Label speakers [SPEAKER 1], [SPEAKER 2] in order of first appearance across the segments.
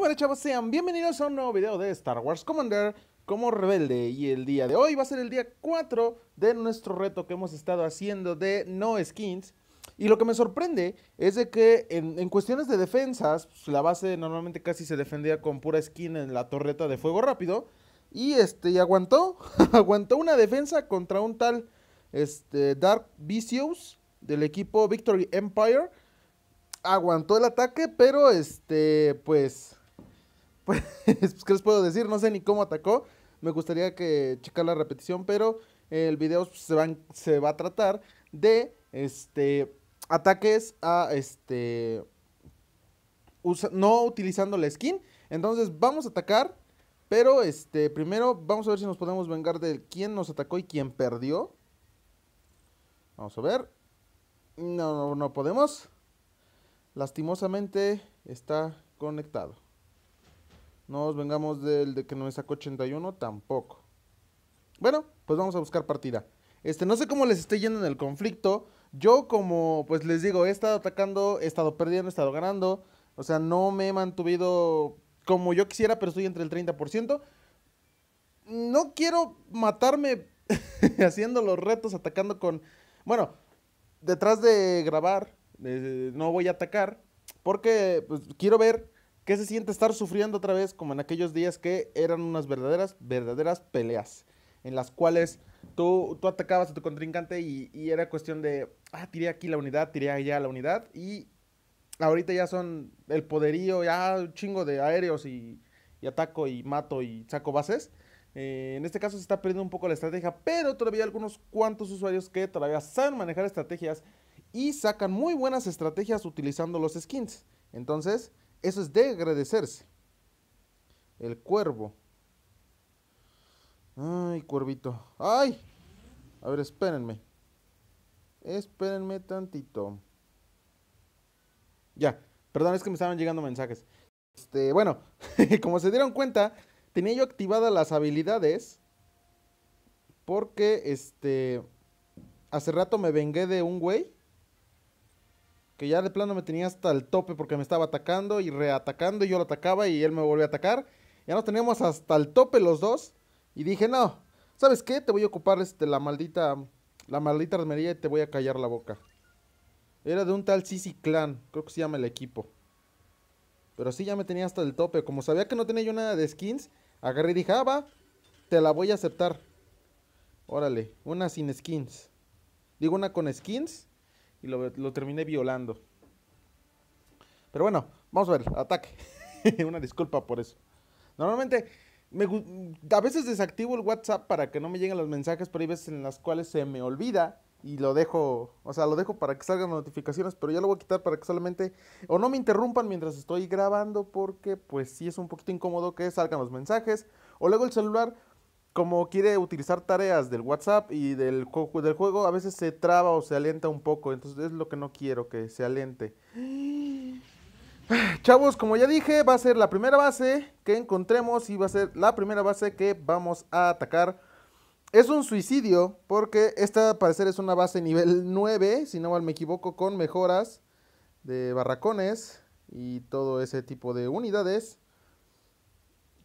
[SPEAKER 1] Muy chavos, sean bienvenidos a un nuevo video de Star Wars Commander como rebelde y el día de hoy va a ser el día 4 de nuestro reto que hemos estado haciendo de no skins y lo que me sorprende es de que en, cuestiones de defensas, pues, la base normalmente casi se defendía con pura skin en la torreta de fuego rápido y este y aguantó, aguantó una defensa contra un tal este, Dark Vicious del equipo Victory Empire aguantó el ataque, pero este, pues pues, pues, ¿qué les puedo decir? No sé ni cómo atacó. Me gustaría que checar la repetición, pero el video se va, a tratar de este, ataques a este, no utilizando la skin. Entonces vamos a atacar, pero este, primero vamos a ver si nos podemos vengar de quién nos atacó y quién perdió. Vamos a ver. no, no podemos. Lastimosamente está conectado nos vengamos del de que no me sacó 81, tampoco. Bueno, pues vamos a buscar partida. Este, no sé cómo les esté yendo en el conflicto. Yo como, pues les digo, he estado atacando, he estado perdiendo, he estado ganando. O sea, no me he mantuvido como yo quisiera, pero estoy entre el 30%. No quiero matarme haciendo los retos, atacando con... Bueno, detrás de grabar, eh, no voy a atacar. Porque pues, quiero ver que se siente estar sufriendo otra vez como en aquellos días que eran unas verdaderas, verdaderas peleas? En las cuales tú, tú atacabas a tu contrincante y, era cuestión de, ah, tiré aquí la unidad, tiré allá la unidad. Y ahorita ya son el poderío, ya un chingo de aéreos y, ataco y mato y saco bases. Eh, en este caso se está perdiendo un poco la estrategia, pero todavía hay algunos cuantos usuarios que todavía saben manejar estrategias y sacan muy buenas estrategias utilizando los skins. Entonces, eso es de agradecerse. El cuervo. Ay, cuervito. Ay. A ver, espérenme. Espérenme tantito. Ya, perdón, es que me estaban llegando mensajes. Este, bueno, como se dieron cuenta, tenía yo activadas las habilidades. Porque, este, hace rato me vengué de un güey que ya de plano me tenía hasta el tope porque me estaba atacando y reatacando y yo lo atacaba y él me volvió a atacar. Ya nos teníamos hasta el tope los dos y dije, no, ¿sabes qué? Te voy a ocupar este, la maldita, la maldita armería y te voy a callar la boca. Era de un tal Sisi Clan, creo que se llama el equipo. Pero sí ya me tenía hasta el tope. Como sabía que no tenía yo nada de skins, agarré y dije, ah, va, te la voy a aceptar. Órale, una sin skins. Digo una con skins y lo, lo terminé violando. Pero bueno, vamos a ver, ataque. Una disculpa por eso. Normalmente, me, a veces desactivo el WhatsApp para que no me lleguen los mensajes, pero hay veces en las cuales se me olvida y lo dejo, o sea, lo dejo para que salgan las notificaciones, pero ya lo voy a quitar para que solamente, o no me interrumpan mientras estoy grabando, porque pues sí es un poquito incómodo que salgan los mensajes, o luego el celular, como quiere utilizar tareas del WhatsApp y del, juego, a veces se traba o se alenta un poco. Entonces es lo que no quiero, que se alente. Chavos, como ya dije, va a ser la primera base que encontremos y va a ser la primera base que vamos a atacar. Es un suicidio porque esta al parecer es una base nivel 9, si no mal me equivoco, con mejoras de barracones y todo ese tipo de unidades.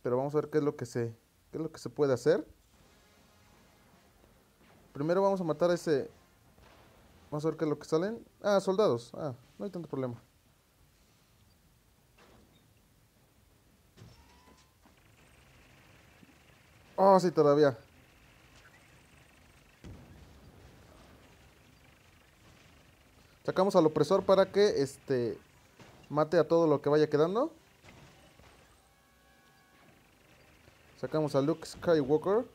[SPEAKER 1] Pero vamos a ver qué es lo que se ¿Qué es lo que se puede hacer? Primero vamos a matar a ese... Vamos a ver qué es lo que salen. Ah, soldados. Ah, no hay tanto problema. Oh, sí, todavía. Sacamos al opresor para que este mate a todo lo que vaya quedando. Sacamos a Luke Skywalker.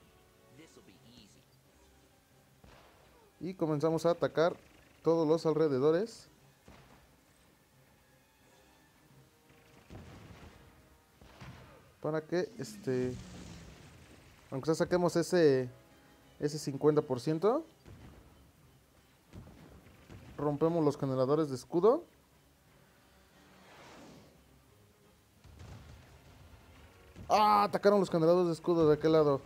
[SPEAKER 1] Y comenzamos a atacar todos los alrededores. Para que este... Aunque ya saquemos ese... Ese 50%. Rompemos los generadores de escudo. ¡Ah! Atacaron los canelados de escudo de aquel lado.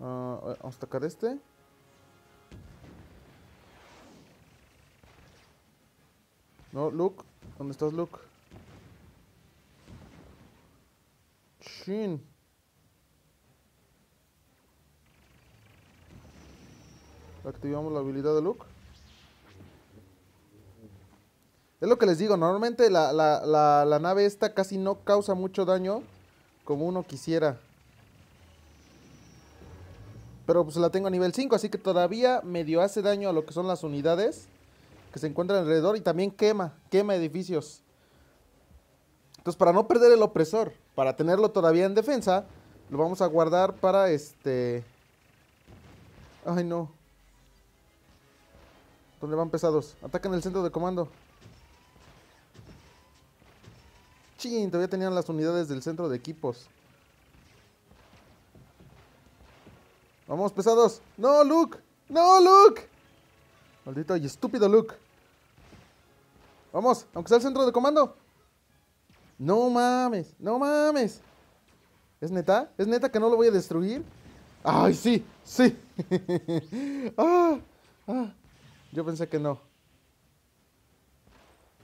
[SPEAKER 1] Ah, eh, vamos a atacar este. No, Luke. ¿Dónde estás, Luke? Shin. Activamos la habilidad de Luke. Es lo que les digo, normalmente la, nave esta casi no causa mucho daño como uno quisiera. Pero pues la tengo a nivel 5, así que todavía medio hace daño a lo que son las unidades que se encuentran alrededor y también quema, quema edificios. Entonces, para no perder el opresor, para tenerlo todavía en defensa, lo vamos a guardar para este... Ay, no. ¿Dónde van pesados? Atacan el centro de comando. Ching, todavía tenían las unidades del centro de equipos. Vamos, pesados. No, Luke. No, Luke. Maldito y estúpido Luke. Vamos, aunque sea el centro de comando. No mames, no mames. ¿Es neta? ¿Es neta que no lo voy a destruir?
[SPEAKER 2] ¡Ay, sí!
[SPEAKER 1] ¡Sí! Ah, ah, Yo pensé que no.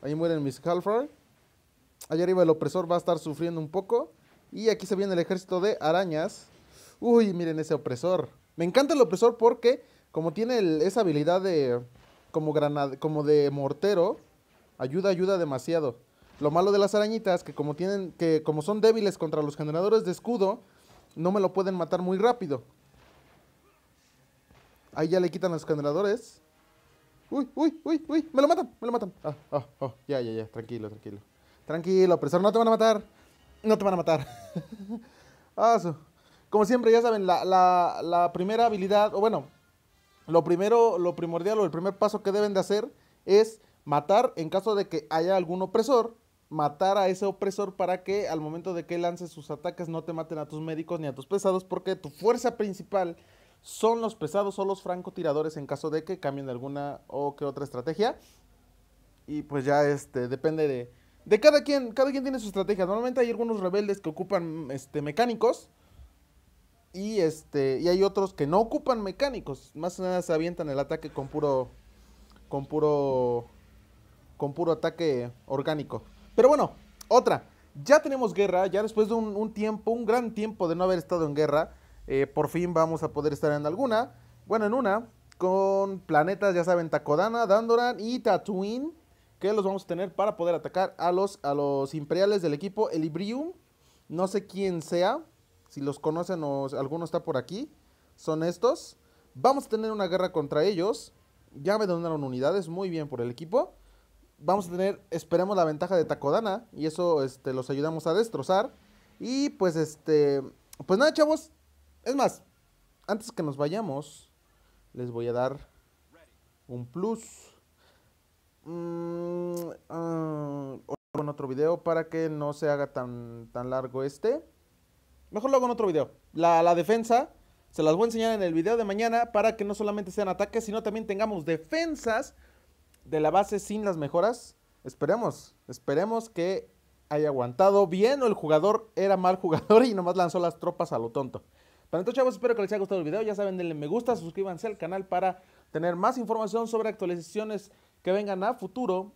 [SPEAKER 1] Ahí mueren mis Halford. Allá arriba el opresor va a estar sufriendo un poco. Y aquí se viene el ejército de arañas. Uy, miren ese opresor. Me encanta el opresor porque como tiene esa habilidad de como, granada, como de mortero, ayuda, ayuda demasiado. Lo malo de las arañitas que como tienen que como son débiles contra los generadores de escudo, no me lo pueden matar muy rápido. Ahí ya le quitan los generadores. Uy, uy, uy, uy, me lo matan, me lo matan. Ah, ah, ah. ya, ya, ya, tranquilo, tranquilo. Tranquilo, opresor, no te van a matar. No te van a matar. Ah, Como siempre, ya saben, la, primera habilidad, o bueno, lo primero, lo primordial o el primer paso que deben de hacer es matar, en caso de que haya algún opresor, matar a ese opresor para que al momento de que lance sus ataques no te maten a tus médicos ni a tus pesados, porque tu fuerza principal son los pesados o los francotiradores en caso de que cambien alguna o que otra estrategia. Y pues ya este, depende de de cada quien, cada quien tiene su estrategia. Normalmente hay algunos rebeldes que ocupan este, mecánicos y, este, y hay otros que no ocupan mecánicos. Más o menos se avientan el ataque con puro, con puro, con puro ataque orgánico. Pero bueno, otra. Ya tenemos guerra, ya después de un, tiempo, un gran tiempo de no haber estado en guerra, eh, por fin vamos a poder estar en alguna. Bueno, en una, con planetas, ya saben, Takodana, Dandoran y Tatooine que los vamos a tener para poder atacar a los, a los imperiales del equipo. Elibrium, no sé quién sea, si los conocen o alguno está por aquí, son estos. Vamos a tener una guerra contra ellos. Ya me donaron unidades, muy bien por el equipo. Vamos a tener, esperemos la ventaja de Takodana y eso este, los ayudamos a destrozar. Y pues este, pues nada chavos, es más, antes que nos vayamos, les voy a dar un plus. Mm, ah, en otro video para que no se haga tan, tan largo este. Mejor lo hago en otro video. La, la, defensa se las voy a enseñar en el video de mañana para que no solamente sean ataques, sino también tengamos defensas de la base sin las mejoras. Esperemos, esperemos que haya aguantado bien o el jugador era mal jugador y nomás lanzó las tropas a lo tonto. Pero entonces chavos, espero que les haya gustado el video. Ya saben, denle me gusta, suscríbanse al canal para tener más información sobre actualizaciones que vengan a futuro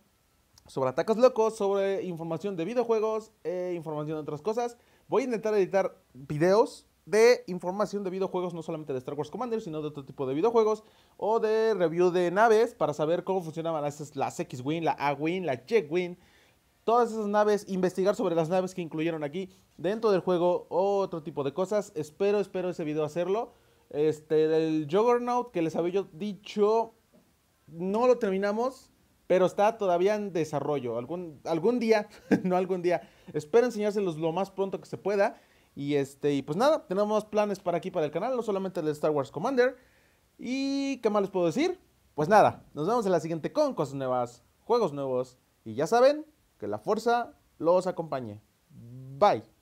[SPEAKER 1] sobre ataques locos, sobre información de videojuegos, e información de otras cosas. Voy a intentar editar videos de información de videojuegos, no solamente de Star Wars Commander, sino de otro tipo de videojuegos, o de review de naves para saber cómo funcionaban las, las X-Wing, la A-Wing, la J-Wing, todas esas naves, investigar sobre las naves que incluyeron aquí dentro del juego, otro tipo de cosas. Espero, espero ese video hacerlo. Este, del Juggernaut que les había yo dicho no lo terminamos, pero está todavía en desarrollo. Algún, algún día, no algún día. Espero enseñárselos lo más pronto que se pueda. Y este, y pues nada, tenemos planes para aquí para el canal, no solamente el de Star Wars Commander. Y qué más les puedo decir. Pues nada, nos vemos en la siguiente con cosas nuevas, juegos nuevos. Y ya saben, que la fuerza los acompañe. Bye.